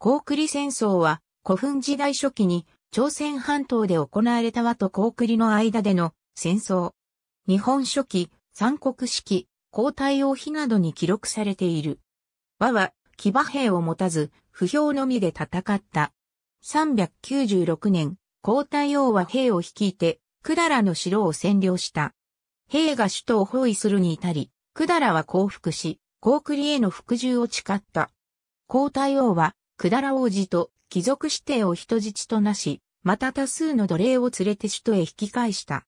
高栗戦争は古墳時代初期に朝鮮半島で行われた和と高栗の間での戦争。日本初期、三国式、記、皇太王妃などに記録されている。和は騎馬兵を持たず、不評のみで戦った。396年、皇太王は兵を率いて、百済の城を占領した。兵が首都を包囲するに至り、百済は降伏し、高栗への服従を誓った。皇太王は、百済王子と貴族指定を人質となし、また多数の奴隷を連れて首都へ引き返した。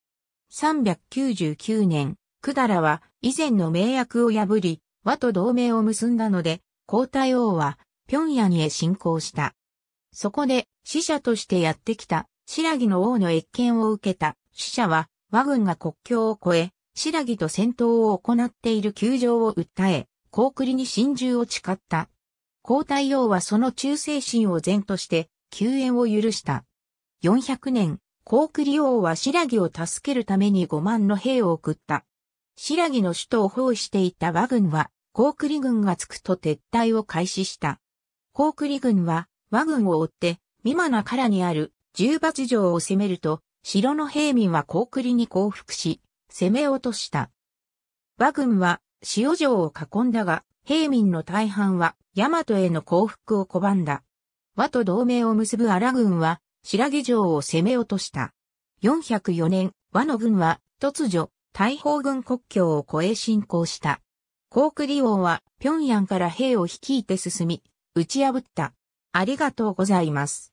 399年、百済は以前の名約を破り、和と同盟を結んだので、皇太王は平壌へ侵攻した。そこで死者としてやってきた白木の王の越見を受けた死者は和軍が国境を越え、白木と戦闘を行っている窮状を訴え、高栗に真珠を誓った皇太陽はその忠誠心を善として救援を許した。400年、高句麗王は白木を助けるために5万の兵を送った。白木の首都を包囲していた和軍は、高句麗軍がつくと撤退を開始した。高句麗軍は和軍を追って、未満なからにある十罰城を攻めると、城の兵民は高句麗に降伏し、攻め落とした。和軍は塩城を囲んだが、兵民の大半は大和への降伏を拒んだ。和と同盟を結ぶ荒軍は、白木城を攻め落とした。404年、和の軍は、突如、大砲軍国境を越え侵攻した。コークリ王は、平壌から兵を率いて進み、打ち破った。ありがとうございます。